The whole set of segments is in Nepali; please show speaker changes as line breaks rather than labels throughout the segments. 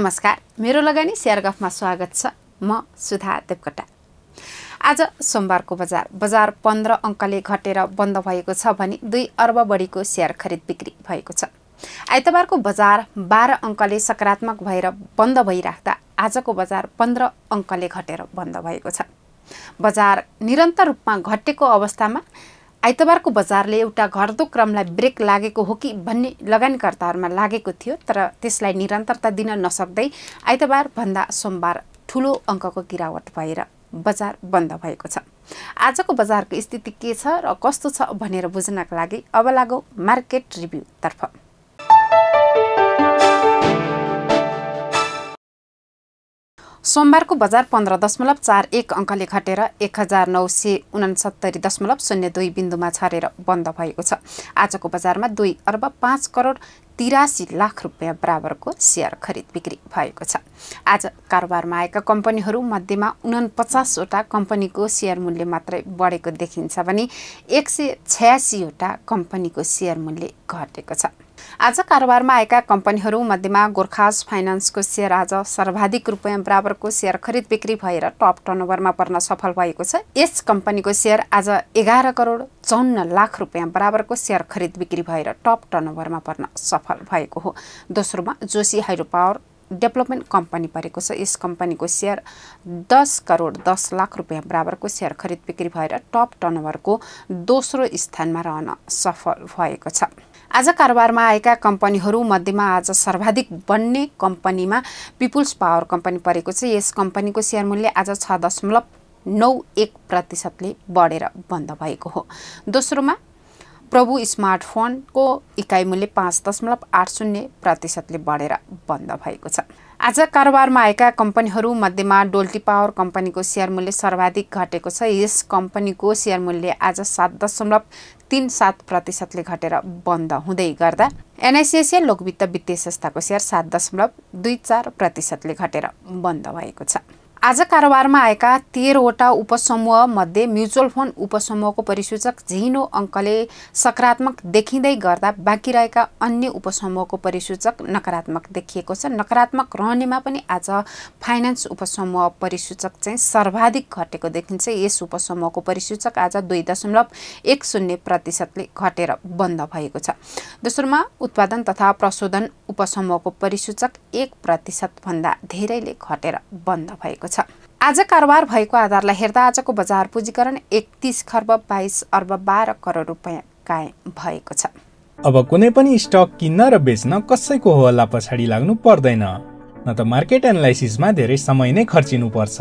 नमस्कार मेरो लगानी सेयर गफमा स्वागत छ म सुधा देवकोटा आज सोमबारको बजार बजार पन्ध्र अङ्कले घटेर बन्द भएको छ भने दुई अर्ब बढीको सेयर खरिद बिक्री भएको छ आइतबारको बजार बाह्र अङ्कले सकारात्मक भएर बन्द भइराख्दा आजको बजार पन्ध्र अङ्कले घटेर बन्द भएको छ बजार निरन्तर रूपमा घटेको अवस्थामा आइतबारको बजारले एउटा घट्दो क्रमलाई ब्रेक लागेको हो कि भन्ने लगानीकर्ताहरूमा लागेको थियो तर त्यसलाई निरन्तरता दिन नसक्दै आइतबारभन्दा सोमबार ठुलो अङ्कको गिरावट भएर बजार बन्द भएको छ आजको बजारको स्थिति के छ र कस्तो छ भनेर बुझ्नका लागि अब लागौ मार्केट रिभ्यूतर्फ सोमबारको बजार पन्ध्र दशमलव चार एक अङ्कले घटेर एक हजार नौ सय उनासत्तरी दशमलव शून्य दुई बिन्दुमा छरेर बन्द भएको छ आजको बजारमा दुई अर्ब पाँच करोड तिरासी लाख रुपियाँ बराबरको सेयर खरिद बिक्री भएको छ आज कारोबारमा आएका कम्पनीहरू मध्येमा उनपचासवटा कम्पनीको सेयर मूल्य मात्रै बढेको देखिन्छ भने एक सय छ्यासीवटा कम्पनीको सेयर मूल्य घटेको छ आज कारोबारमा आएका कम्पनीहरू मध्येमा गोर्खाज फाइनान्सको सेयर आज सर्वाधिक रुपियाँ बराबरको सेयर खरिद बिक्री भएर टप टर्नओभरमा पर्न सफल भएको छ यस कम्पनीको सेयर आज एघार करोड चौन्न लाख रुपियाँ बराबरको सेयर खरिद बिक्री भएर टप टर्नओभरमा पर्न सफल भएको हो दोस्रोमा Joshi hydro power development company परेको छ यस कम्पनीको सेयर दस करोड दस लाख रुपियाँ बराबरको सेयर खरिद बिक्री भएर टप टर्नओभरको दोस्रो स्थानमा रहन सफल भएको छ आज कारोबारमा आएका कम्पनीहरू मध्येमा आज सर्वाधिक बन्ने कम्पनीमा पिपुल्स पावर कम्पनी परेको छ यस कम्पनीको सेयर मूल्य आज छ दशमलव नौ एक प्रतिशतले बढेर बन्द भएको हो दोस्रोमा प्रभु स्मार्टफोनको इकाइ मूल्य पाँच दशमलव आठ शून्य प्रतिशतले बढेर बन्द भएको छ आज कारोबारमा आएका कम्पनीहरू मध्येमा डोल्टी पावर कम्पनीको सेयर मूल्य सर्वाधिक घटेको छ यस कम्पनीको सेयर मूल्य आज सात दशमलव तिन सात प्रतिशतले घटेर बन्द हुँदै गर्दा एनआइसिएसए लोकवित्त वित्तीय संस्थाको सेयर सात दशमलव दुई चार प्रतिशतले घटेर बन्द भएको छ आज कारोबारमा आएका तेह्रवटा उपसमूह मध्ये म्युचुअल फन्ड उपसमूहको परिसूचक झिनो अङ्कले सकारात्मक देखिँदै गर्दा बाँकी रहेका अन्य उपसमूहको परिसूचक नकारात्मक देखिएको छ नकारात्मक रहनेमा पनि आज फाइनेन्स उपसमूह परिसूचक चाहिँ सर्वाधिक घटेको देखिन्छ यस उपसमूहको परिसूचक आज दुई दशमलव एक शून्य प्रतिशतले घटेर बन्द भएको छ दोस्रोमा उत्पादन तथा प्रशोधन उपसमूहको परिसूचक एक प्रतिशतभन्दा धेरैले घटेर बन्द भएको छ आज कारोबार भएको आधारलाई हेर्दा आजको बजार पुँजीकरण एकतिस खर्ब बाइस अर्ब बाह्र करोड रुपियाँ कायम भएको छ
अब कुनै पनि स्टक किन्न र बेच्न कसैको होला पछाडि लाग्नु पर्दैन न त मार्केट एनालाइसिसमा धेरै समय नै खर्चिनुपर्छ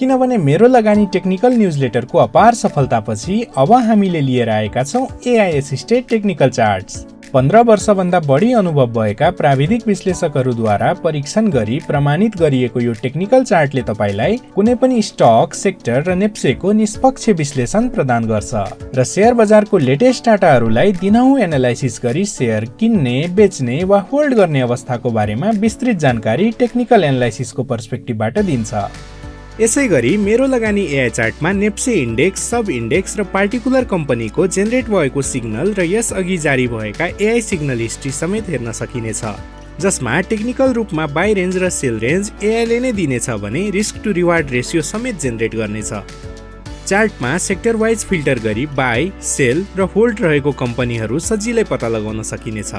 किनभने मेरो लगानी टेक्निकल न्युज लेटरको अपार सफलतापछि अब हामीले लिएर आएका छौँ एआई एसिस्टेड टेक्निकल चार्ट्स पन्ध्र वर्षभन्दा बढी अनुभव भएका प्राविधिक विश्लेषकहरूद्वारा परीक्षण गरी प्रमाणित गरिएको यो टेक्निकल चार्टले तपाईँलाई कुनै पनि स्टक सेक्टर र नेप्सेको निष्पक्ष विश्लेषण प्रदान गर्छ र सेयर बजारको लेटेस्ट डाटाहरूलाई दिनहुँ एनालाइसिस गरी सेयर किन्ने बेच्ने वा होल्ड गर्ने अवस्थाको बारेमा विस्तृत जानकारी टेक्निकल एनालाइसिसको पर्सपेक्टिभबाट दिन्छ यसै गरी मेरो लगानी एआई चार्टमा नेप्से इन्डेक्स सब इन्डेक्स र पार्टिकुलर कम्पनीको जेनेरेट भएको सिग्नल र यस अघि जारी भएका एआई सिग्नल हिस्ट्री समेत हेर्न सकिनेछ जसमा टेक्निकल रूपमा बाई रेन्ज र सेल रेन्ज एआईले नै दिनेछ भने रिस्क टु रिवार्ड रेसियो समेत जेनेरेट गर्नेछ चार्टमा सेक्टर वाइज फिल्टर गरी बाई सेल र होल्ड रहेको कम्पनीहरू सजिलै पत्ता लगाउन सकिनेछ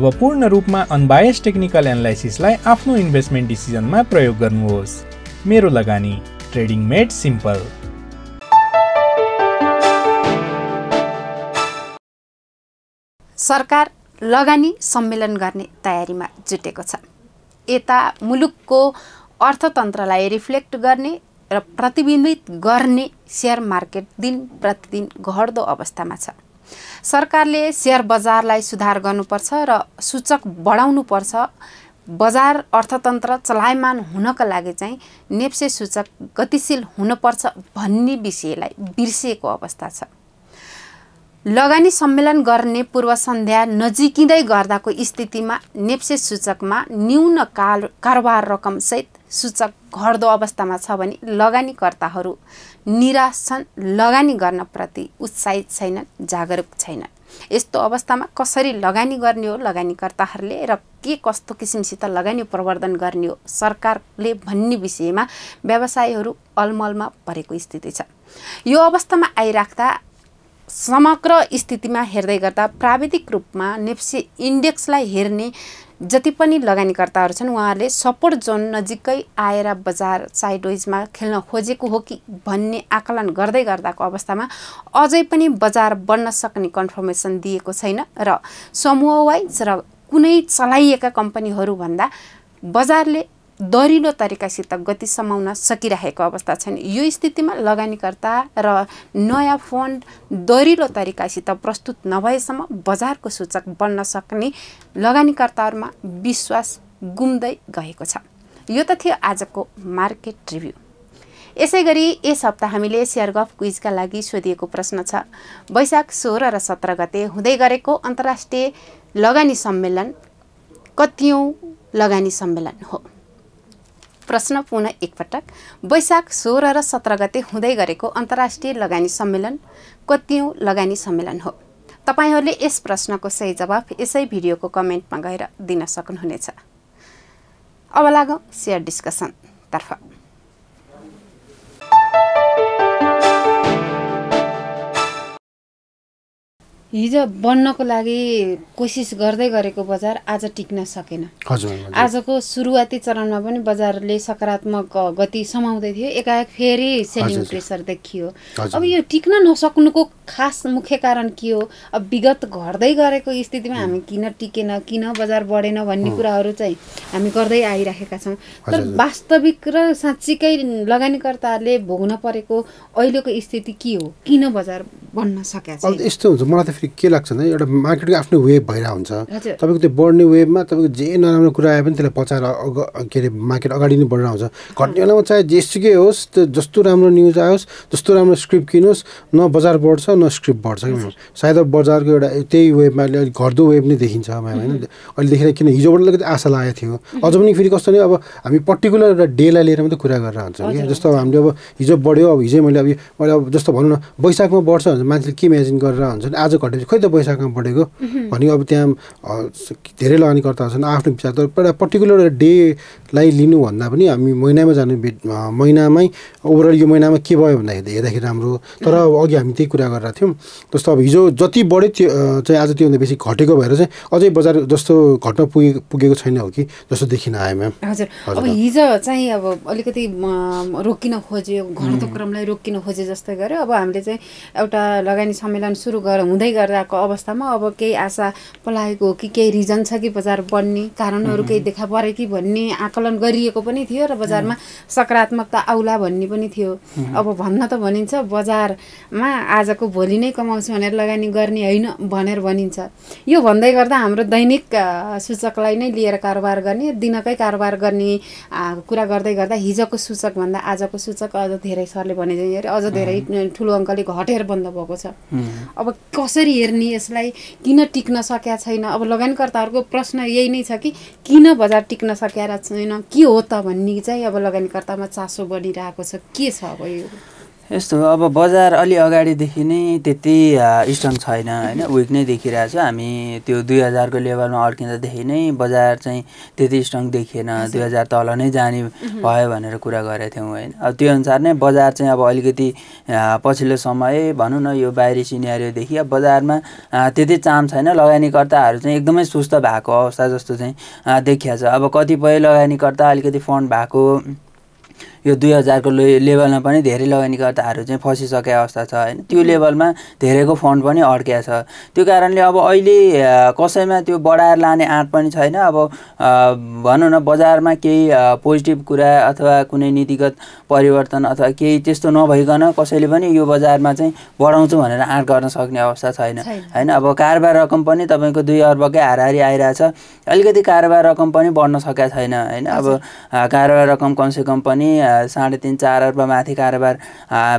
अब पूर्ण रूपमा अनबायस टेक्निकल एनालाइसिसलाई आफ्नो इन्भेस्टमेन्ट डिसिजनमा प्रयोग गर्नुहोस् मेरो लगानी ट्रेडिङ मेड सिम्पल
सरकार लगानी सम्मेलन गर्ने तयारीमा जुटेको छ यता मुलुकको अर्थतन्त्रलाई रिफ्लेक्ट गर्ने र प्रतिबिम्बित गर्ने सेयर मार्केट दिन प्रतिदिन घट्दो अवस्थामा छ सरकारले सेयर बजारलाई सुधार गर्नुपर्छ र सूचक बढाउनुपर्छ बजार अर्थतन्त्र चलायमान हुनका लागि चाहिँ नेप्से सूचक गतिशील हुनुपर्छ भन्ने विषयलाई बिर्सिएको अवस्था छ लगानी सम्मेलन गर्ने पूर्व सन्ध्या नजिकिँदै गर्दाको स्थितिमा नेप्से सूचकमा न्यून काल कारोबार रकमसहित सूचक घट्दो अवस्थामा छ भने लगानीकर्ताहरू निराश छन् लगानी गर्नप्रति उत्साहित छैनन् जागरुक छैनन् यस्तो अवस्थामा कसरी लगानी गर्ने हो लगानीकर्ताहरूले र के कस्तो किसिमसित लगानी प्रवर्धन गर्ने हो सरकारले भन्ने विषयमा व्यवसायहरू अलमलमा परेको स्थिति छ यो अवस्थामा आइराख्दा समग्र स्थितिमा हेर्दै गर्दा प्राविधिक रूपमा नेप्से इन्डेक्सलाई हेर्ने जति पनि लगानीकर्ताहरू छन् उहाँहरूले सपोर्ट जोन नजिकै आएर बजार साइडवेजमा खेल्न खोजेको हो कि भन्ने आकलन गर्दै गर्दाको अवस्थामा अझै पनि बजार बढ्न सक्ने कन्फर्मेसन दिएको छैन र समूह र कुनै चलाइएका कम्पनीहरूभन्दा बजारले दरिलो तरिकासित गति समाउन सकिरहेको अवस्था छैन यो स्थितिमा लगानीकर्ता र नयाँ फन्ड दरिलो तरिकासित प्रस्तुत नभएसम्म बजारको सूचक बन्न सक्ने लगानीकर्ताहरूमा विश्वास गुम्दै गएको छ यो त थियो आजको मार्केट रिभ्यू यसै गरी यस हप्ता हामीले सेयर गफ क्विजका लागि सोधिएको प्रश्न छ वैशाख सोह्र र सत्र गते हुँदै गरेको अन्तर्राष्ट्रिय लगानी सम्मेलन कतियौँ लगानी सम्मेलन हो प्रश्न पुनः एकपटक वैशाख सोह्र र सत्र गते हुँदै गरेको अन्तर्राष्ट्रिय लगानी सम्मेलन कतिौँ लगानी सम्मेलन हो तपाईँहरूले यस प्रश्नको सही जवाफ यसै भिडियोको कमेन्टमा गएर दिन सक्नुहुनेछ अब लागौँ सेयर डिस्कसनतर्फ हिजो बन्नको लागि कोसिस गर्दै गरेको बजार आज टिक्न सकेन आजको सुरुवाती चरणमा पनि बजारले सकारात्मक गति समाउँदै थियो एकाएक फेरि सेलिङ प्रेसर देखियो अब यो टिक्न नसक्नुको खास मुख्य कारण के हो अब विगत घट्दै गरेको स्थितिमा हामी किन टिकेन किन बजार बढेन भन्ने कुराहरू चाहिँ हामी गर्दै आइराखेका छौँ तर वास्तविक र साँच्चीकै लगानीकर्ताहरूले भोग्न परेको अहिलेको स्थिति के हो किन बजार बन्न सकेको छ
यस्तो हुन्छ मलाई त फेरि के लाग्छ भने एउटा मार्केटको आफ्नो वेभ भइरहेको हुन्छ तपाईँको त्यो बढ्ने वेभमा तपाईँको जे नराम्रो कुरा आए पनि त्यसलाई पचाएर के अरे मार्केट अगाडि नै बढेर आउँछ घट्ने बेलामा चाहे जेसुकै होस् त्यो जस्तो राम्रो न्युज आयोस् जस्तो राम्रो स्क्रिप्ट किनोस् न बजार बढ्छ न स्क्रिप्ट बढ्छ कि सायद अब बजारको एउटा त्यही वेबमा अहिले घट्दो वेब नै देखिन्छ म्याम होइन अहिले देखेर किन हिजोबाट अलिकति आशा लागेको थियो अझ पनि फेरि कस्तो नि अब हामी पर्टिकुलर एउटा डेलाई लिएर मात्रै कुरा गरेर हुन्छ कि जस्तो अब हामीले अब हिजो बढ्यो अब हिजै मैले अब मैले अब जस्तो भनौँ न बैशाखमा बढ्छ भने मान्छेले के इमेजिन गरेर हुन्छ नि आज घटेपछि खै त बैशाखमा बढेको भने अब त्यहाँ धेरै लगानीकर्ताहरू छन् आफ्नो विचार तर एउटा पर्टिकुलर एउटा डेलाई लिनुभन्दा पनि हामी महिनामा जानु महिनामै ओभरअल यो महिनामा के भयो भन्दाखेरि हेर्दाखेरि राम्रो तर अघि हामी त्यही कुरा गरेर गरेका थियौँ जस्तो अब हिजो जति बढ्यो त्यो चाहिँ आज त्योभन्दा बेसी घटेको भएर चाहिँ अझै बजार जस्तो घट्न पुगे पुगेको छैन हो कि जस्तो देखिन आयो म्याम
हजुर अब हिजो चाहिँ अब अलिकति रोकिन खोज्यो घट्दो क्रमलाई रोकिन खोजे जस्तै गऱ्यो अब हामीले चाहिँ एउटा लगानी सम्मेलन सुरु गर हुँदै गर्दाको अवस्थामा अब केही आशा पलाएको हो कि केही रिजन छ कि बजार बढ्ने कारणहरू केही देखा परे कि भन्ने आकलन गरिएको पनि थियो र बजारमा सकारात्मकता आउला भन्ने पनि थियो अब भन्न त भनिन्छ बजारमा आजको भोलि नै कमाउँछु भनेर लगानी गर्ने होइन भनेर भनिन्छ यो भन्दै गर्दा हाम्रो दैनिक सूचकलाई नै लिएर कारोबार गर्ने दिनकै कारोबार गर्ने कुरा गर्दै गर्दा हिजोको सूचकभन्दा आजको सूचक अझ धेरै सरले भने अझ धेरै ठुलो अङ्कले घटेर बन्द भएको छ अब कसरी हेर्ने यसलाई किन टिक्न सकेका छैन अब लगानीकर्ताहरूको प्रश्न यही नै छ कि किन बजार टिक्न सकेर छैन के हो त भन्ने चाहिँ अब लगानीकर्तामा चासो बढिरहेको छ के छ अब यो
यस्तो अब बजार अलि अगाडिदेखि नै त्यति स्ट्रङ छैन होइन विक नै देखिरहेको छ हामी त्यो दुई हजारको लेभलमा अड्किँदादेखि नै बजार चाहिँ त्यति स्ट्रङ देखिएन दुई हजार तल नै जाने भयो भनेर कुरा गरेका थियौँ होइन अब त्यो अनुसार नै बजार चाहिँ अब अलिकति पछिल्लो समय भनौँ न यो बाहिरी सिनेरियोदेखि अब बजारमा त्यति चाम छैन लगानीकर्ताहरू चाहिँ एकदमै सुस्त भएको अवस्था जस्तो चाहिँ देखिया छ अब कतिपय लगानीकर्ता अलिकति फन्ड भएको यो दुई हजारको लेभलमा पनि धेरै लगानीकर्ताहरू चाहिँ फँसिसकेको अवस्था छ होइन त्यो लेभलमा धेरैको फन्ड पनि अड्किया छ त्यो कारणले अब अहिले कसैमा त्यो बढाएर लाने आँट पनि छैन अब भनौँ न बजारमा केही पोजिटिभ कुरा अथवा कुनै नीतिगत परिवर्तन अथवा केही त्यस्तो नभइकन कसैले पनि यो बजारमा चाहिँ बढाउँछु भनेर आँट गर्न सक्ने अवस्था छैन होइन अब कारोबार रकम पनि तपाईँको दुई अर्बकै हाराहारी आइरहेछ अलिकति कारोबार रकम पनि बढ्न सकेका छैन होइन अब कारोबार रकम कमसेकम पनि साढे तिन चार अर्ब माथि कारोबार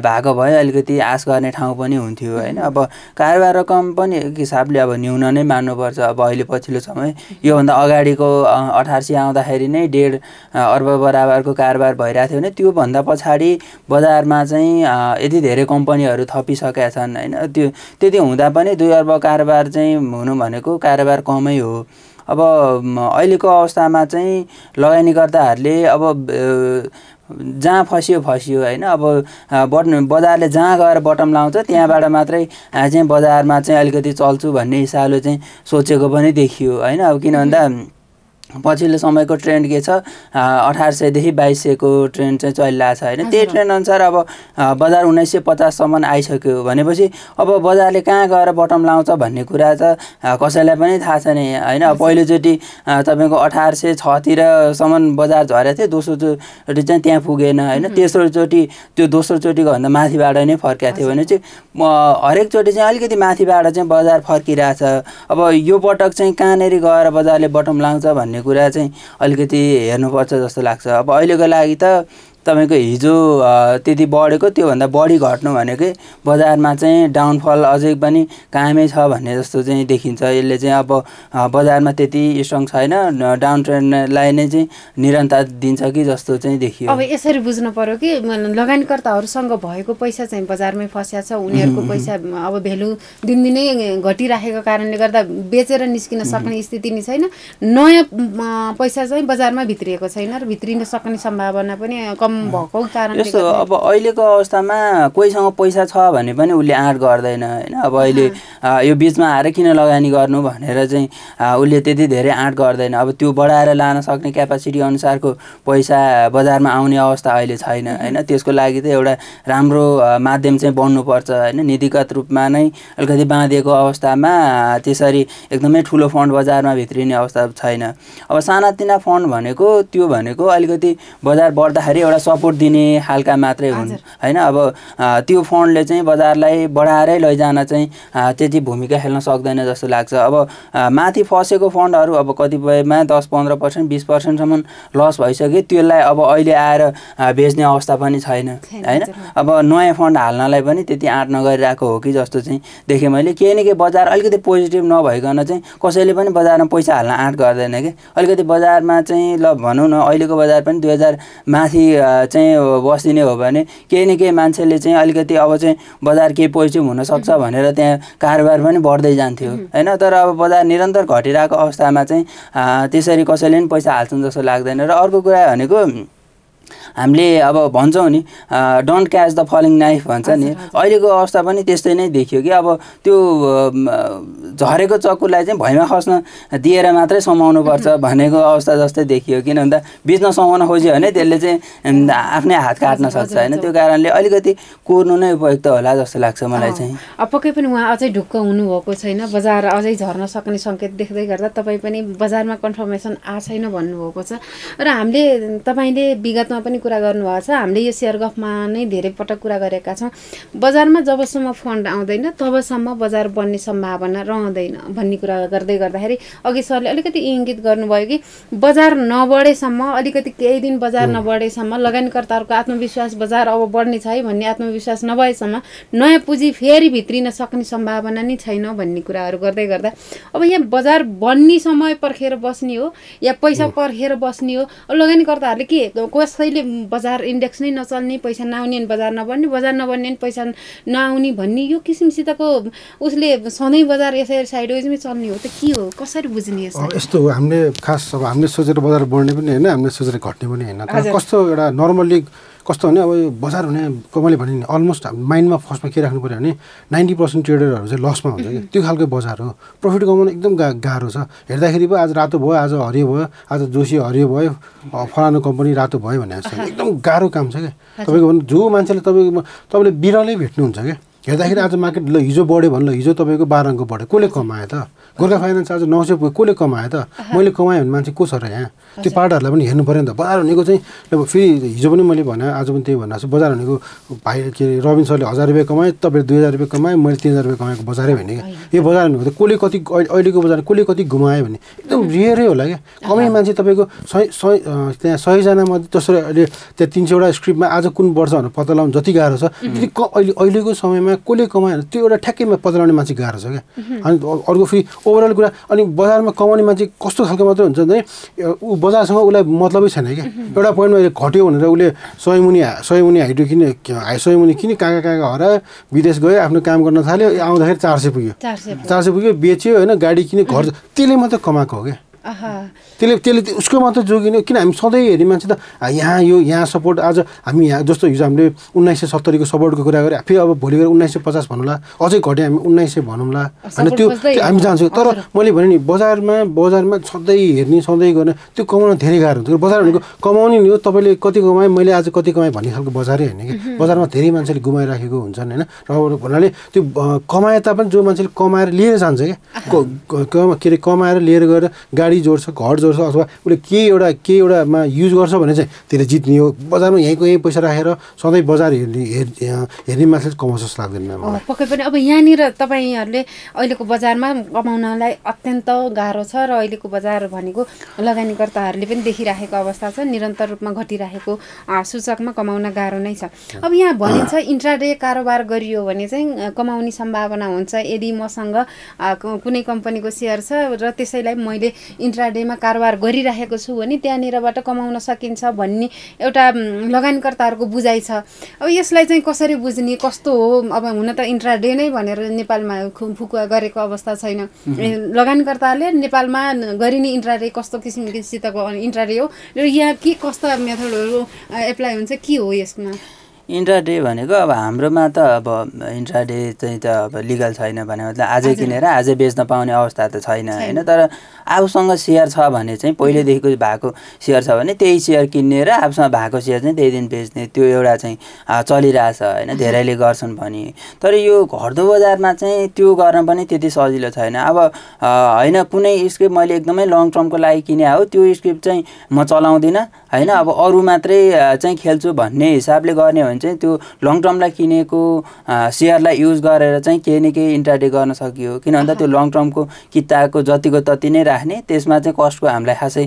भएको भए अलिकति आश गर्ने ठाउँ पनि हुन्थ्यो होइन अब कारोबार रकम पनि एक हिसाबले अब न्यून नै मान्नुपर्छ अब अहिले पछिल्लो समय योभन्दा अगाडिको अठार सय आउँदाखेरि नै डेढ अर्ब बराबरको कारोबार भइरहेको थियो भने त्योभन्दा पछाडि बजारमा चाहिँ यति धेरै कम्पनीहरू थपिसकेका छन् होइन त्यो त्यति हुँदा पनि दुई अर्ब कारोबार चाहिँ हुनु भनेको कारोबार कमै हो अब अहिलेको अवस्थामा चाहिँ लगानीकर्ताहरूले अब जहाँ फस्यो फस्यो होइन अब बट बजारले जहाँ गएर बटम लाउँछ त्यहाँबाट मात्रै चाहिँ बजारमा चाहिँ अलिकति चल्छु भन्ने हिसाबले चाहिँ सोचेको पनि देखियो होइन अब किन भन्दा पछिल्लो समयको ट्रेन्ड के छ अठार सयदेखि बाइस सयको ट्रेन्ड चाहिँ चलिरहेको छ होइन त्यही ट्रेन्ड अनुसार अब बजार उन्नाइस सय पचाससम्म आइसक्यो भनेपछि अब बजारले कहाँ गएर बटम लाउँछ भन्ने कुरा त कसैलाई पनि थाहा छैन होइन पहिलोचोटि तपाईँको अठार सय छतिरसम्म बजार झरेको थियो दोस्रोचोटि चाहिँ त्यहाँ पुगेन होइन तेस्रोचोटि त्यो दोस्रोचोटिको भन्दा माथिबाट नै फर्किएको थियो भने चाहिँ हरेकचोटि चाहिँ अलिकति माथिबाट चाहिँ बजार फर्किरहेछ अब यो पटक चाहिँ कहाँनिर गएर बजारले बटम लाउँछ भन्ने कुरा चाहिँ अलिकति हेर्नुपर्छ जस्तो लाग्छ अब अहिलेको लागि त तपाईँको हिजो त्यति बढेको त्योभन्दा बढी घट्नु भनेकै बजारमा चाहिँ डाउनफल अझै पनि कामै छ भन्ने जस्तो चाहिँ देखिन्छ यसले चाहिँ अब बजारमा त्यति स्ट्रङ छैन डाउन ट्रेन्डलाई नै चाहिँ निरन्तर दिन्छ कि जस्तो चाहिँ देखियो अब
यसरी बुझ्नु पऱ्यो कि लगानीकर्ताहरूसँग भएको पैसा चाहिँ बजारमै फस्या छ उनीहरूको पैसा अब भेल्यु दिनदिनै घटिराखेको कारणले गर्दा बेचेर निस्किन सक्ने स्थिति नै छैन नयाँ पैसा चाहिँ बजारमा भित्रिएको छैन र भित्रिन सक्ने सम्भावना पनि कम कम भएको कारणले यस्तो अब
अहिलेको अवस्थामा कोहीसँग पैसा छ भने पनि उसले आँट गर्दैन होइन अब अहिले यो बिचमा आएर किन लगानी गर्नु भनेर चाहिँ उसले त्यति धेरै आँट गर्दैन अब त्यो बढाएर लान सक्ने क्यापासिटी अनुसारको पैसा बजारमा आउने अवस्था अहिले छैन होइन त्यसको लागि त एउटा राम्रो माध्यम चाहिँ बन्नुपर्छ होइन नीतिगत रूपमा नै अलिकति बाँधिएको अवस्थामा त्यसरी एकदमै ठुलो फन्ड बजारमा भित्रिने अवस्था छैन अब सानातिना फन्ड भनेको त्यो भनेको अलिकति बजार बढ्दाखेरि एउटा सपोर्ट दिने खालका मात्रै हुन् होइन अब त्यो फन्डले चाहिँ बजारलाई बढाएरै लैजान चाहिँ त्यति भूमिका खेल्न सक्दैन जस्तो लाग्छ अब माथि फसेको फन्डहरू अब कतिपयमा दस पन्ध्र पर्सेन्ट बिस पर्सेन्टसम्म लस भइसक्यो त्यसलाई अब अहिले आएर बेच्ने अवस्था पनि छैन होइन अब नयाँ फन्ड हाल्नलाई पनि त्यति आँट नगरिरहेको हो कि जस्तो चाहिँ देखेँ मैले केही न केही बजार अलिकति पोजिटिभ नभइकन चाहिँ कसैले पनि बजारमा पैसा हाल्न आँट गर्दैन कि अलिकति बजारमा चाहिँ ल भनौँ न अहिलेको बजार पनि दुई हजार माथि चाहिँ बसिदिने हो भने केही न केही मान्छेले चाहिँ अलिकति अब चाहिँ बजार केही पोजिटिभ हुनसक्छ भनेर त्यहाँ कारोबार पनि बढ्दै जान्थ्यो होइन तर अब बजार निरन्तर घटिरहेको अवस्थामा चाहिँ त्यसरी कसैले पनि पैसा हाल्छन् जस्तो लाग्दैन र अर्को कुरा भनेको हामीले अब भन्छौँ नि don't catch the falling knife भन्छ नि अहिलेको अवस्था पनि त्यस्तै नै देखियो कि अब त्यो झरेको चक्कुलाई चाहिँ भैँमा खस्न दिएर मात्रै समाउनु पर्छ भनेको अवस्था जस्तै देखियो किन भन्दा बिचमा समाउन खोज्यो भने त्यसले चाहिँ आफ्नै हात काट्न सक्छ होइन त्यो कारणले अलिकति कोर्नु नै उपयुक्त होला जस्तो लाग्छ मलाई चाहिँ
अब पक्कै पनि उहाँ अझै ढुक्क हुनुभएको छैन बजार अझै झर्न सक्ने सङ्केत देख्दै गर्दा तपाईँ पनि बजारमा कन्फर्मेसन आएको छैन भन्नुभएको छ र हामीले तपाईँले विगतमा पनि कुरा गर्नुभएको छ हामीले यो सेयर गफमा नै धेरै पटक कुरा गरेका छौँ बजारमा जबसम्म फन्ड आउँदैन तबसम्म बजार बन्ने सम्भावना रहँदैन भन्ने कुरा गर्दै गर्दाखेरि अघि सरले अलिकति इङ्गित गर्नुभयो कि बजार नबढेसम्म अलिकति केही दिन बजार नबढेसम्म लगानीकर्ताहरूको आत्मविश्वास बजार अब बढ्ने छ है भन्ने आत्मविश्वास नभएसम्म नयाँ पुँजी फेरि भित्रिन सक्ने सम्भावना नै छैन भन्ने कुराहरू गर्दै गर्दा अब यहाँ बजार बन्ने समय पर्खेर बस्ने हो या पैसा पर्खेर बस्ने हो लगानीकर्ताहरूले के कसैले बजार इन्डेक्स नै नचल्ने पैसा नआउने बजार नबन्ने बजार नबन्ने पैसा नआउने भन्ने यो किसिमसितको उसले सधैँ बजार यसरी साइडवेजमै चल्ने हो त के हो कसरी बुझ्ने यस्तो
हो हामीले खास अब हामीले सोचेर बजार बढ्ने पनि होइन हामीले सोचेर घट्ने पनि होइन कस्तो एउटा नर्मल्ली कस्तो भने अब यो बजार भने मैले भने नि अलमोस्ट माइन्डमा फर्स्टमा के राख्नु पऱ्यो भने नाइन्टी पर्सेन्ट ट्रेडरहरू चाहिँ लसमा हुन्छ कि त्यो खालको बजार हो प्रफिट कमाउनु एकदम गा गाह्रो छ हेर्दाखेरि पो आज रातो भयो आज हरियो भयो आज जोशी हरियो भयो फलानु कम्पनी रातो भयो भने एकदम गाह्रो काम छ क्या तपाईँको भन्नु जो मान्छेले तपाईँको तपाईँले बिरलै भेट्नुहुन्छ क्या हेर्दाखेरि आज मार्केट ल हिजो बढ्यो भने ल हिजो तपाईँको बाह्र अङ्क बढ्यो कसले कमायो त गोर्खा फाइनेन्स आज नौ सय पुग्यो कसले कमायो त मैले कमाएँ भने मान्छे को छ र यहाँ त्यो पार्टहरूलाई पनि हेर्नु पऱ्यो नि त बजार भनेको चाहिँ अब फेरि हिजो पनि मैले भने आज पनि त्यही भन्नु बजार भनेको भाइ के अरे रविन सरले हजार रुपियाँ कमाएँ तपाईँले दुई हजार रुपियाँ कमाएँ मैले तिन हजार रुपियाँ कमाएको बजारै भने क्या यो बजार भनेको कसले कति अहिलेको बजार कसले कति घुमायो भने एकदम रियरै होला क्या कमै मान्छे तपाईँको सय सय त्यहाँ सयजनामध्ये जसरी अहिले त्यहाँ तिन सयवटा स्क्रिप्टमा आज कुन वर्ष भनेर पत्ता लगाउनु जति गाह्रो छ त्यति अहिले अहिलेको समयमा कमायो कसले कमायो त्यो एउटा ठ्याक्कैमा पचलाउने मान्छे गाह्रो छ क्या अनि अर्को फेरि ओभरअल कुरा अनि बजारमा कमाउने मान्छे कस्तो खालको मात्रै हुन्छ भने ऊ बजारसँग उसलाई मतलबै छैन क्या एउटा पोइन्टमा घट्यो भनेर उसले सय मुनि सय मुनि हाइटो किन सय मुनि किन कहाँ कहाँ कहाँ हरायो विदेश गयो आफ्नो काम गर्न थाल्यो आउँदाखेरि चार सय पुग्यो चार सय पुग्यो बेच्यो होइन गाडी किने घर त्यसले मात्रै कमाएको हो क्या
त्यसले
त्यसले उसको मात्र जोगिने किन हामी सधैँ हेर्ने मान्छे त यहाँ यो यहाँ सपोर्ट आज हामी यहाँ जस्तो हिजो हामीले उन्नाइस सय सत्तरीको सपोर्टको कुरा गरेँ फेरि अब भोलि गएर उन्नाइस सय पचास भनौँला अझै घट्यो हामी उन्नाइस सय भनौँला होइन त्यो हामी जान्छौँ तर मैले भने नि बजारमा बजारमा सधैँ हेर्ने सधैँ गर्ने त्यो कमाउन धेरै गाह्रो हुन्छ बजार भनेको कमाउने नि हो तपाईँले कति कमाएँ मैले आज कति कमाएँ भन्ने खालको बजारै होइन कि बजारमा धेरै मान्छेले गुमाइराखेको हुन्छन् होइन र भन्नाले त्यो कमाए तापनि जो मान्छेले कमाएर लिएर जान्छ क्या के अरे कमाएर लिएर गएर गाडी गाडी जोड्छ घर जोड्छ अथवा उसले केही एउटा केही एउटामा युज गर्छ भने चाहिँ त्यसले जित्ने हो बजारमा यहीँको यहीँ पैसा राखेर सधैँ बजार हेर्ने हेर्ने मात्र कमाउँछ जस्तो लाग्दैन
पक्कै पनि अब यहाँनिर तपाईँहरूले अहिलेको बजारमा कमाउनलाई अत्यन्त गाह्रो छ र अहिलेको बजार भनेको लगानीकर्ताहरूले पनि देखिराखेको अवस्था छ निरन्तर रूपमा घटिराखेको सूचकमा कमाउन गाह्रो नै छ अब यहाँ भनिन्छ इन्ट्राडे कारोबार गरियो भने चाहिँ कमाउने सम्भावना हुन्छ यदि मसँग कुनै कम्पनीको सेयर छ र त्यसैलाई मैले इन्ट्राडेमा कारोबार गरिराखेको छु भने त्यहाँनिरबाट कमाउन सकिन्छ भन्ने एउटा लगानीकर्ताहरूको बुझाइ छ अब यसलाई चाहिँ कसरी बुझ्ने कस्तो हो अब हुन त इन्ट्राडे नै भनेर नेपालमा फुकुवा गरेको अवस्था छैन लगानीकर्ताले नेपालमा गरिने इन्ट्राडे कस्तो किसिमसितको इन्ट्राडे हो र यहाँ के कस्ता मेथडहरू एप्लाई हुन्छ के हो यसमा
इन्ट्राडे भनेको अब हाम्रोमा त अब इन्ट्राडे चाहिँ त अब लिगल छैन भने मतलब आजै किनेर आजै बेच्न पाउने अवस्था त छैन होइन तर आफूसँग सेयर छ भने चाहिँ पहिल्यैदेखिको भएको सेयर छ भने त्यही सेयर किन्ने र आफूसँग भएको सेयर चाहिँ त्यही दिन बेच्ने त्यो एउटा चाहिँ चलिरहेछ होइन धेरैले गर्छन् भने तर यो घट्दो बजारमा चाहिँ त्यो गर्न पनि त्यति सजिलो छैन अब होइन कुनै स्क्रिप्ट मैले एकदमै लङ टर्मको लागि किने हो त्यो स्क्रिप्ट चाहिँ म चलाउँदिनँ होइन अब अरू मात्रै चाहिँ खेल्छु भन्ने हिसाबले गर्ने हो भने चाहिँ त्यो लङ टर्मलाई किनेको सेयरलाई युज गरेर चाहिँ केही न केही इन्ट्राडे गर्न सकियो किनभन्दा त्यो लङ टर्मको किताको जतिको तति नै राख्ने त्यसमा चाहिँ कस्टको हामीलाई खासै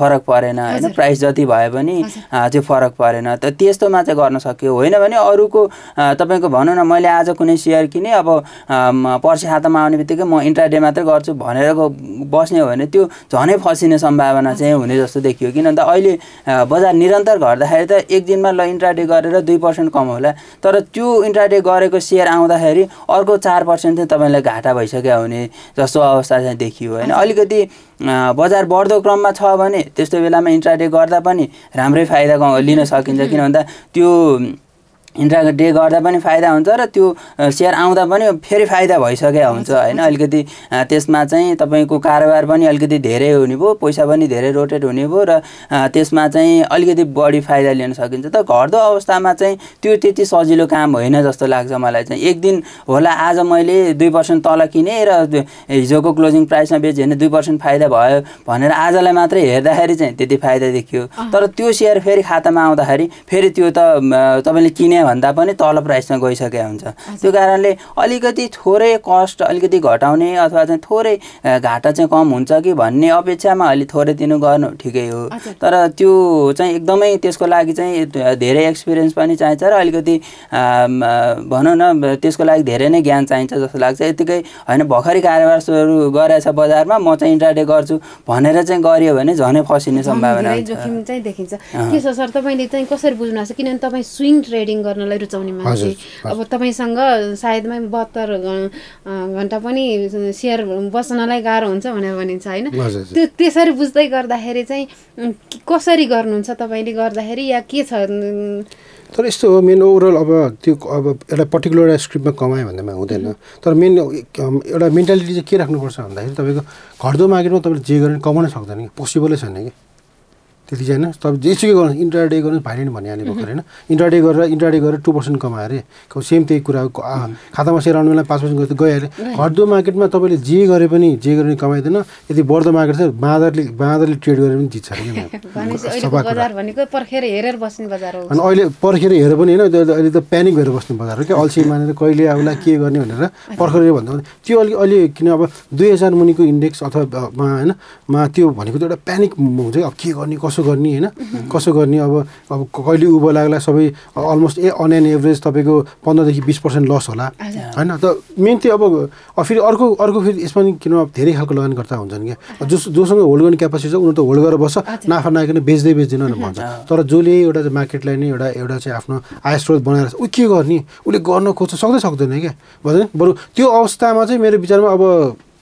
फरक परेन होइन प्राइस जति भए पनि चाहिँ फरक परेन त त्यस्तोमा चाहिँ गर्न सकियो होइन भने अरूको तपाईँको भनौँ न मैले आज कुनै सेयर किनेँ अब पर्सि हातमा आउने बित्तिकै म इन्ट्राडे मात्रै गर्छु भनेर बस्ने हो भने त्यो झनै फसिने सम्भावना चाहिँ हुने जस्तो देखियो किनभन्दा अहिले बजार निरन्तर घट्दाखेरि त एक दिनमा ल इन्ट्राडे गरेर दुई पर्सेन्ट कम होला तर त्यो इन्ट्राडे गरेको सेयर आउँदाखेरि अर्को चार पर्सेन्ट चाहिँ तपाईँलाई घाटा भइसक्यो हुने जस्तो अवस्था चाहिँ देखियो होइन अलिकति बजार बढ्दो क्रममा छ भने त्यस्तो बेलामा इन्ट्राडे गर्दा पनि राम्रै फाइदा लिन सकिन्छ किन भन्दा त्यो डे गर्दा पनि फाइदा हुन्छ र त्यो सेयर आउँदा पनि फेरि फाइदा भइसकेको हुन्छ होइन अलिकति त्यसमा चाहिँ तपाईँको कारोबार पनि अलिकति धेरै हुने भयो पैसा पनि धेरै रोटेट हुने भयो र त्यसमा चाहिँ अलिकति बढी फाइदा लिन सकिन्छ त घट्दो अवस्थामा चाहिँ त्यो त्यति सजिलो काम होइन जस्तो लाग्छ मलाई चाहिँ एक दिन होला आज मैले दुई पर्सेन्ट तल किनेँ र हिजोको क्लोजिङ प्राइसमा बेच्यो भने दुई पर्सेन्ट फाइदा भयो भनेर आजलाई मात्रै हेर्दाखेरि चाहिँ त्यति फाइदा देखियो तर त्यो सेयर फेरि खातामा आउँदाखेरि फेरि त्यो त तपाईँले किने भन्दा पनि तल प्राइसमा गइसकेका हुन्छ त्यो कारणले अलिकति थोरै कस्ट अलिकति घटाउने अथवा चाहिँ थोरै घाटा चाहिँ कम हुन्छ कि भन्ने अपेक्षामा अलि थोरै दिनु गर्नु ठिकै हो तर त्यो चाहिँ एकदमै त्यसको लागि चाहिँ धेरै एक्सपिरियन्स पनि चाहिन्छ र अलिकति भनौँ न त्यसको लागि धेरै नै ज्ञान चाहिन्छ जस्तो लाग्छ यतिकै होइन भर्खरै कारोबार सुरु गराएछ बजारमा म चाहिँ इन्टरडे गर्छु भनेर चाहिँ गरियो भने झनै फसिने सम्भावना जोखिम
चाहिँ देखिन्छ के सर तपाईँले चाहिँ कसरी किनभने तपाईँ स्विङ ट्रेडिङ गर्नलाई रुचाउने मान्छे अब तपाईँसँग सायदमै बहत्तर घन्टा पनि सेयर बस्नलाई गाह्रो हुन्छ भनेर भनिन्छ होइन त्यो त्यसरी बुझ्दै गर्दाखेरि चाहिँ कसरी गर्नुहुन्छ तपाईँले गर्दाखेरि या के छ
तर यस्तो हो मेन ओभरअल अब त्यो अब एउटा पर्टिकुलर एउटा स्क्रिप्टमा कमायो भन्दामा हुँदैन तर मेन एउटा मेन्टालिटी चाहिँ के राख्नुपर्छ भन्दाखेरि तपाईँको घट्दो मार्केटमा तपाईँले जे गरेर कमाउन सक्दैन कि पोसिबलै छैन कि त्यति चाहिँ होइन तपाईँ जेसुकै गर्नु इन्टरडे भाइ नै भनिहाल्ने भर्खर होइन इन्टरडे गरेर इन्टरडे गरेर टु पर्सेन्ट कमायो अरे सेम त्यही कुरा खातामा सेयर आउनुलाई पाँच पर्सेन्ट गरेर अरे घट्दो मार्केटमा तपाईँले जे गरे पनि जे गरे पनि कमाइँदैन यदि बढ्दो मार्केट छ बाँदरले बाँदरले ट्रेड गरेर पनि जित्छ अनि
अहिले पर्खेर हेरेर पनि
होइन अहिले त प्यानिक भएर बस्ने बजार हो क्या अल्छी मानेर कहिले आउला के गर्ने भनेर पर्खेर भन्दा त्यो अलिक अहिले किन अब दुई हजार मुनिको इन्डेक्स अथवा होइन मा त्यो भनेको त एउटा प्यानिक हुन्छ अब के गर्ने कसो कसो गर्ने होइन कसो गर्ने अब अब कहिले उभो लाग्ला सबै almost a on an average तपाईँको पन्ध्रदेखि बिस पर्सेन्ट लस होला होइन त मेन चाहिँ अब फेरि अर्को अर्को फेरि यसमा पनि किन धेरै खालको लगानीकर्ता हुन्छन् क्या जस जोसँग होल्ड गर्ने क्यापासिटी छ उनीहरू त होल्ड गरेर बस्छ नाफा नाइकन बेच्दै बेच्दैन भनेर भन्छ तर जसले एउटा मार्केटलाई नै एउटा एउटा चाहिँ आफ्नो आय स्रोत बनाएर ऊ के गर्ने उसले गर्न खोज्छ सक्दै सक्दैन क्या भन्दैन बरु त्यो अवस्थामा चाहिँ मेरो विचारमा अब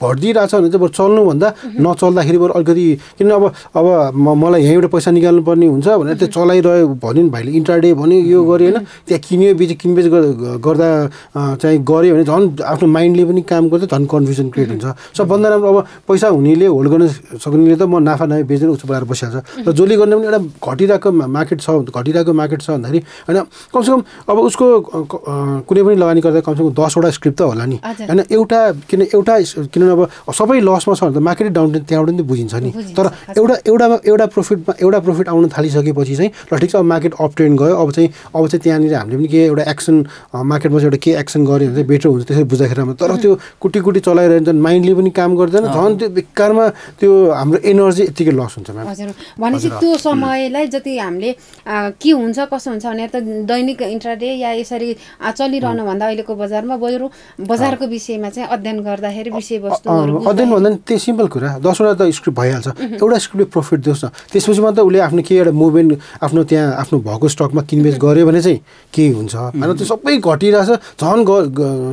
भट छ भने चाहिँ बरु चल्नुभन्दा नचल्दाखेरि बरु अलिकति किन अब अब मलाई यहीँबाट पैसा निकाल्नुपर्ने हुन्छ भनेर त्यो चलाइरह्यो भन्यो नि भाइले इन्टरडे भन्यो यो गऱ्यो होइन त्यहाँ किन्यो बेच किनबेच गर्दा चाहिँ गऱ्यो भने झन् आफ्नो माइन्डले पनि काम गर्दा झन् कन्फ्युजन क्रिएट हुन्छ सबभन्दा राम्रो अब पैसा हुनेले होल्ड गर्न सक्नेले त म नाफा नाफा बेचेर उच्च बनाएर बसिहाल्छ र जसले गर्ने पनि एउटा घटिरहेको मार्केट छ घटिरहेको मार्केट छ भन्दाखेरि होइन कमसेकम अब उसको कुनै पनि लगानी गर्दा कमसेकम दसवटा स्क्रिप्ट त होला नि होइन एउटा किन एउटा किन अब सबै लसमा छ भने त मार्केट डाउन त्यहाँबाट नि बुझिन्छ नि तर एउटा एउटा एउटा प्रफिटमा एउटा प्रफिट आउन थालिसकेपछि चाहिँ ल ठिक छ अब मार्केट अपट्रेन्ड गयो अब चाहिँ अब चाहिँ त्यहाँनिर हामीले पनि के एउटा एक्सन मार्केटमा चाहिँ एउटा के एक्सन गऱ्यो भने चाहिँ बेटर हुन्छ त्यसरी बुझ्दाखेरि तर त्यो कुटी कुटी चलाइरहन्छन् माइन्डले पनि काम गर्दैन झन् त्यो बेकारमा त्यो हाम्रो एनर्जी यत्तिकै लस हुन्छ म्याम हजुर
भनेपछि त्यो समयलाई जति हामीले के हुन्छ कसो हुन्छ भने त दैनिक इन्ट्राडे या यसरी चलिरहनुभन्दा अहिलेको बजारमा बरु बजारको विषयमा चाहिँ अध्ययन गर्दाखेरि विषयवस्तु अध्ययनभन्दा
भन्दा त्यही सिम्पल कुरा दसवटा त स्क्रिप्ट भइहाल्छ एउटा स्क्रिप्टले प्रफिट दियोस् न त्यसपछि मात्र उसले आफ्नो केही एउटा मुभमेन्ट आफ्नो त्यहाँ आफ्नो भएको स्टकमा किनबेच गऱ्यो भने चाहिँ केही हुन्छ होइन त्यो सबै घटिरहेछ झन्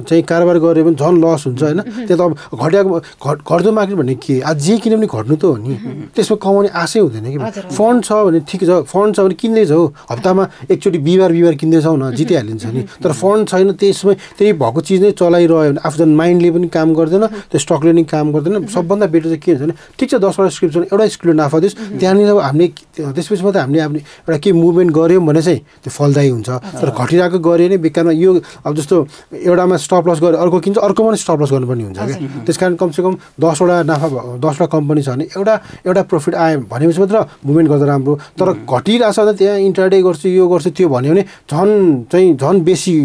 चाहिँ कारोबार गऱ्यो भने झन् लस हुन्छ होइन त्यहाँ त अब घटाएको घट घट्दो मार्केट भने के आज जे किन्यो भने घट्नु त हो नि त्यसमा कमाउने आशै हुँदैन कि फन्ड छ भने ठिक छ फन्ड छ भने किन्दैछ हो हप्तामा एकचोटि बिहिबार बिहिबार किन्दैछौ न जितिहालिन्छ नि तर फन्ड छैन त्यसमै त्यही भएको चिज नै चलाइरह्यो भने आफ्नो माइन्डले पनि काम गर्दैन त्यो स्टक अक्लेनिङ काम गर्दैन सबभन्दा बेटर चाहिँ के हुन्छ भने ठिक छ दसवटा स्क्रिप्सन एउटा स्क्रिप्ट नाफा दियोस् त्यहाँनिर अब हामीले त्यसपछि मात्रै हामीले आफ्नो एउटा केही मुभमेन्ट गऱ्यौँ भने चाहिँ त्यो फलदायी हुन्छ तर घटिरहेको गऱ्यो भने बेकारमा यो अब जस्तो एउटामा स्टप लस गऱ्यो अर्को किन्छ अर्कोमा पनि स्टप लस गर्नुपर्ने हुन्छ क्या त्यस कारण कमसेकम दसवटा नाफा दसवटा कम्पनी छ भने एउटा एउटा प्रफिट आयो भनेपछि मात्र मुभमेन्ट गर्दा राम्रो तर घटिरहेको छ त्यहाँ इन्टरडे गर्छु यो गर्छु त्यो भन्यो भने झन् चाहिँ झन् बेसी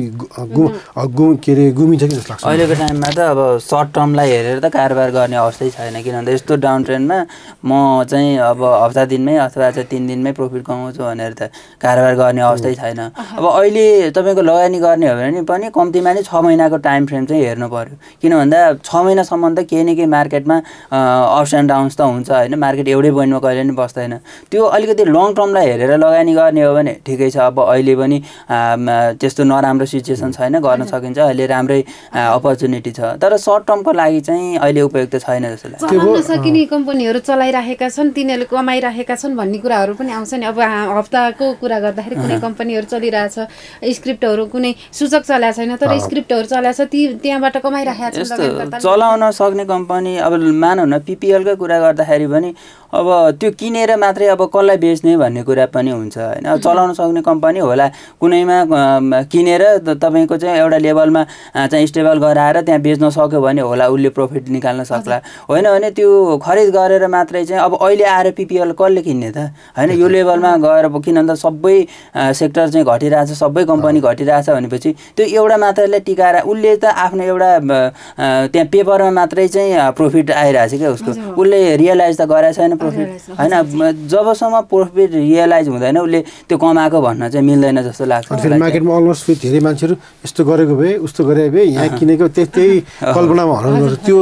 गु के अरे गुमिन्छ कि जस्तो लाग्छ अहिलेको
टाइममा त अब सर्ट टर्मलाई हेरेर हेरेर त कारोबार गर्ने अवस्थै छैन किनभने यस्तो डाउन ट्रेन्डमा म चाहिँ अब हप्ता दिनमै अथवा चाहिँ तिन दिनमै प्रफिट कमाउँछु भनेर त कारोबार गर्ने अवस्थै छैन अब अहिले तपाईँको लगानी गर्ने हो भने पनि कम्तीमा नै छ महिनाको टाइम फ्रेम चाहिँ हेर्नु पऱ्यो किन भन्दा छ महिनासम्म त केही न केही मार्केटमा अप्स एन्ड डाउन्स त हुन्छ होइन मार्केट एउटै बइन्डमा कहिले पनि बस्दैन त्यो अलिकति लङ टर्मलाई हेरेर लगानी गर्ने हो भने ठिकै छ अब अहिले पनि त्यस्तो नराम्रो सिचुएसन छैन गर्न सकिन्छ अहिले राम्रै अपर्च्युनिटी छ तर सर्ट टर्मको लागि चाहिँ चाहिँ अहिले उपयुक्त छैन जस्तो लाग्छ चलाउन सकिने
कम्पनीहरू चलाइराखेका छन् तिनीहरूले कमाइराखेका छन् भन्ने कुराहरू पनि आउँछ नि अब हप्ताको कुरा गर्दाखेरि कुनै कम्पनीहरू चलिरहेछ स्क्रिप्टहरू कुनै सूचक चलाएको छैन तर स्क्रिप्टहरू चलाएको छ ती त्यहाँबाट छ छन्
चलाउन सक्ने कम्पनी अब मानौँ न पिपिएलकै कुरा गर्दाखेरि पनि अब त्यो किनेर मात्रै अब कसलाई बेच्ने भन्ने कुरा पनि हुन्छ होइन चलाउन सक्ने कम्पनी होला कुनैमा किनेर तपाईँको चाहिँ एउटा लेभलमा चाहिँ स्टेबल गराएर त्यहाँ बेच्न सक्यो भने होला उसले प्रोफिट प्रफिट निकाल्न सक्ला होइन भने त्यो खरिद गरेर मात्रै चाहिँ अब अहिले आएर पिपिएल कसले किन्ने त होइन यो लेभलमा गएर किनभने त सबै सेक्टर चाहिँ घटिरहेछ सबै कम्पनी घटिरहेछ भनेपछि त्यो एउटा मात्रैले टिकाएर उसले त आफ्नो एउटा त्यहाँ पेपरमा मात्रै चाहिँ प्रफिट आइरहेछ क्या उसको उसले रियलाइज त गराएको छैन प्रफिट होइन जबसम्म प्रफिट रियलाइज हुँदैन उसले त्यो कमाएको भन्न चाहिँ मिल्दैन जस्तो लाग्छ मार्केटमा
अलमोस्ट धेरै मान्छेहरू यस्तो गरेको भए उस्तो गरे भए यहाँ किनेको त्यस्तै कल्पनामा हराउनु त्यो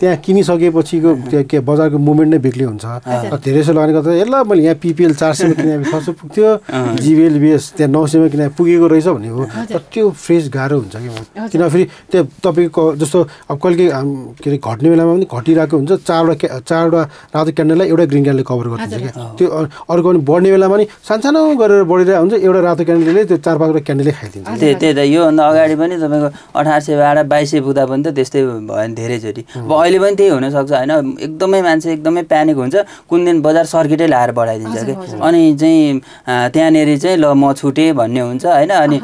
त्यहाँ किनिसकेपछिको त्यहाँ के बजारको मुभमेन्ट नै बेग्लै हुन्छ धेरै सो लगाउने गर्दा यसलाई मैले यहाँ पिपिएल चार सयमा किने छ पुग्थ्यो जिबिएल बिएस त्यहाँ नौ सयमा किने पुगेको रहेछ भन्ने हो तर त्यो फ्रेस गाह्रो हुन्छ कि किन फेरि त्यो तपाईँको जस्तो अब कहिले के अरे घट्ने बेलामा पनि घटिरहेको हुन्छ चारवटा चारवटा रातो क्यान्डललाई एउटा ग्रिन क्यान्डलले कभर गरिदिन्छ क्या त्यो अर्को पनि बढ्ने बेलामा पनि सानसानो गरेर बढिरहेको हुन्छ एउटा रातो क्यान्डलले त्यो चार पाँचवटा क्यान्डलले खाइदिन्छ
त्यही त योभन्दा अगाडि पनि तपाईँको अठार सयबाट बाइस सय पुग्दा पनि त त्यस्तै भयो नि धेरैचोटि अब अहिले पनि त्यही हुनसक्छ होइन एकदमै मान्छे एकदमै प्यानिक हुन्छ कुन दिन बजार सर्किटै लाएर बढाइदिन्छ कि अनि चाहिँ त्यहाँनिर चाहिँ ल म छुटेँ भन्ने हुन्छ होइन अनि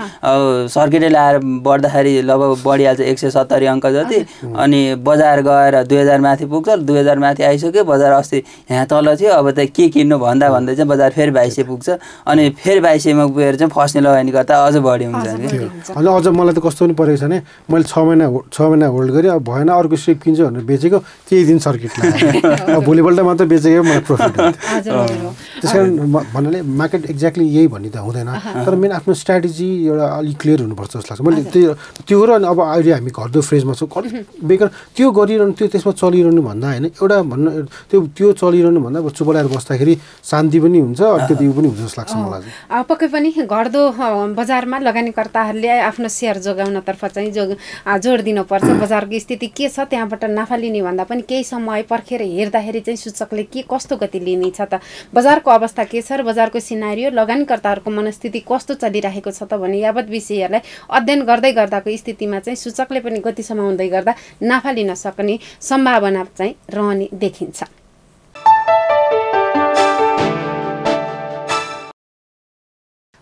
सर्किटै लाएर बढ्दाखेरि ल बढिहाल्छ एक सय सत्तरी अङ्क जति अनि बजार गएर दुई हजार माथि पुग्छ दुई हजार माथि आइसक्यो बजार अस्ति यहाँ तल थियो अब त के किन्नु भन्दा भन्दै चाहिँ बजार फेरि बाइसे पुग्छ अनि फेरि बाइसेमा पुगेर चाहिँ फस्ने लगानी गर्दा अझ बढी हुन्छ
अझ मलाई त कस्तो पनि परेको छ भने मैले छ महिना छ महिना होल्ड गरेँ अब भएन अर्को सिप किन्छु भनेर बेचेको केही दिन सर्किट भोलिपल्ट मात्र बेचेको मलाई प्रफिट त्यस कारण भन्नाले मार्केट एक्ज्याक्टली यही भन्ने त हुँदैन तर मेन आफ्नो स्ट्राटेजी एउटा अलिक क्लियर हुनुपर्छ जस्तो लाग्छ मैले त्यो त्यो र अब अहिले हामी घट्दो फ्रेजमा छौँ बेकार त्यो गरिरहनु त्यो त्यसमा चलिरहनु भन्दा होइन एउटा भन्नु त्यो त्यो चलिरहनु भन्दा अब चुपलाएर बस्दाखेरि शान्ति पनि हुन्छ अलिकति उयो पनि हुन्छ जस्तो लाग्छ
मलाई पक्कै पनि घट्दो बजारमा लगानीकर्ताहरूले आफ्नो सेयर जोगाउनतर्फ चाहिँ जो जोड दिनुपर्छ बजारको स्थिति के छ त्यहाँबाट नाफा लिने भन्दा पनि केही समय पर्खेर हेर्दाखेरि चाहिँ सूचकले के कस्तो गति लिने छ त बजारको अवस्था के छ र बजारको सिनारी लगानीकर्ताहरूको मनस्थिति कस्तो चलिरहेको छ त भन्ने यावत विषयहरूलाई अध्ययन गर्दै गर्दाको स्थितिमा चाहिँ सूचकले पनि गति समाउँदै गर्दा नाफा लिन सक्ने सम्भावना चाहिँ रहने देखिन्छ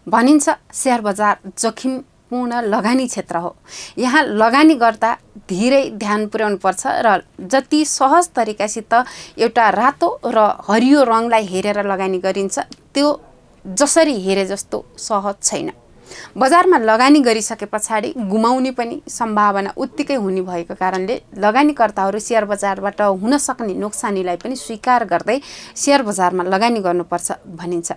भनिन्छ सेयर बजार जोखिम पूर्ण लगानी क्षेत्र हो यहाँ लगानी गर्दा धेरै ध्यान पुर्याउनु पर्छ र जति सहज तरिकासित एउटा रातो र हरियो रङलाई हेरेर लगानी गरिन्छ त्यो जसरी हेरे जस्तो सहज छैन बजारमा लगानी गरिसके पछाडि गुमाउने पनि सम्भावना उत्तिकै हुने भएको कारणले लगानीकर्ताहरू सेयर बजारबाट हुन सक्ने नोक्सानीलाई पनि स्वीकार गर्दै सेयर बजारमा लगानी गर्नुपर्छ भनिन्छ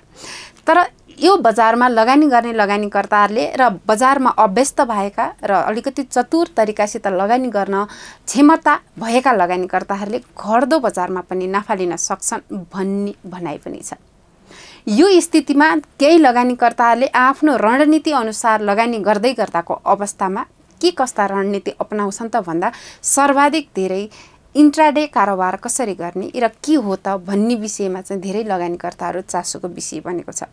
तर यो बजारमा लगानी गर्ने लगानीकर्ताहरूले र बजारमा अभ्यस्त भएका र अलिकति चतुर तरिकासित लगानी गर्न क्षमता भएका लगानीकर्ताहरूले घट्दो बजारमा पनि नाफा लिन सक्छन् भन्ने भनाइ पनि छ यो स्थितिमा केही लगानीकर्ताहरूले आफ्नो रणनीति अनुसार लगानी गर्दै गर्दाको अवस्थामा के कस्ता रणनीति अपनाउँछन् त भन्दा सर्वाधिक धेरै इन्ट्राडे कारोबार कसरी गर्ने र के हो त भन्ने विषयमा चाहिँ धेरै लगानीकर्ताहरू चासोको विषय बनेको छ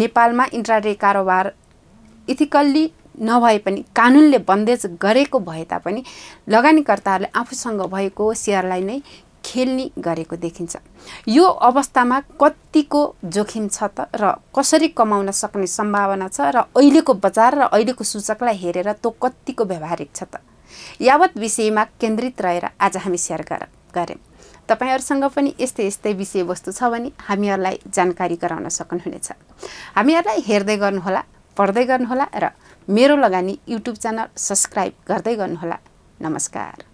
नेपालमा इन्ट्राडे कारोबार इथिकल्ली नभए पनि कानुनले बन्देज गरेको भए तापनि लगानीकर्ताहरूले आफूसँग भएको सेयरलाई नै खेल्ने गरेको देखिन्छ यो अवस्थामा कतिको जोखिम छ त र कसरी कमाउन सक्ने सम्भावना छ र अहिलेको बजार र अहिलेको सूचकलाई हेरेर त्यो कत्तिको व्यवहारिक छ त यावत विषयमा केन्द्रित रहेर आज हामी सेयर गर गऱ्यौँ तपाईँहरूसँग पनि यस्तै यस्तै विषयवस्तु छ भने हामीहरूलाई जानकारी गराउन सक्नुहुनेछ हामीहरूलाई हेर्दै गर्नुहोला पढ्दै गर्नुहोला र मेरो लगानी युट्युब च्यानल सब्सक्राइब गर्दै गर्नुहोला नमस्कार